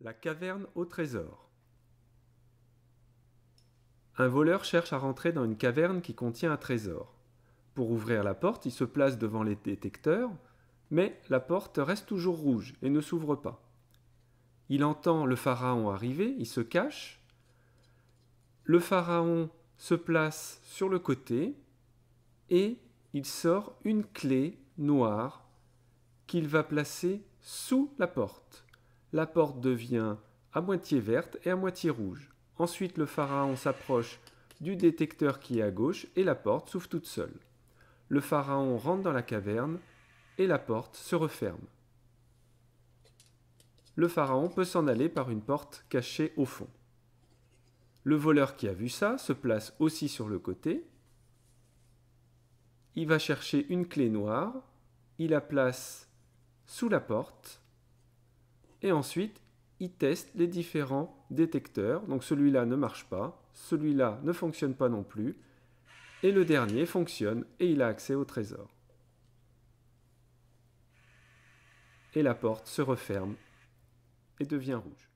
La caverne au trésor. Un voleur cherche à rentrer dans une caverne qui contient un trésor. Pour ouvrir la porte, il se place devant les détecteurs, mais la porte reste toujours rouge et ne s'ouvre pas. Il entend le pharaon arriver, il se cache. Le pharaon se place sur le côté et il sort une clé noire qu'il va placer sous la porte la porte devient à moitié verte et à moitié rouge. Ensuite, le pharaon s'approche du détecteur qui est à gauche et la porte s'ouvre toute seule. Le pharaon rentre dans la caverne et la porte se referme. Le pharaon peut s'en aller par une porte cachée au fond. Le voleur qui a vu ça se place aussi sur le côté. Il va chercher une clé noire, il la place sous la porte et ensuite il teste les différents détecteurs. Donc celui-là ne marche pas, celui-là ne fonctionne pas non plus, et le dernier fonctionne et il a accès au trésor. Et la porte se referme et devient rouge.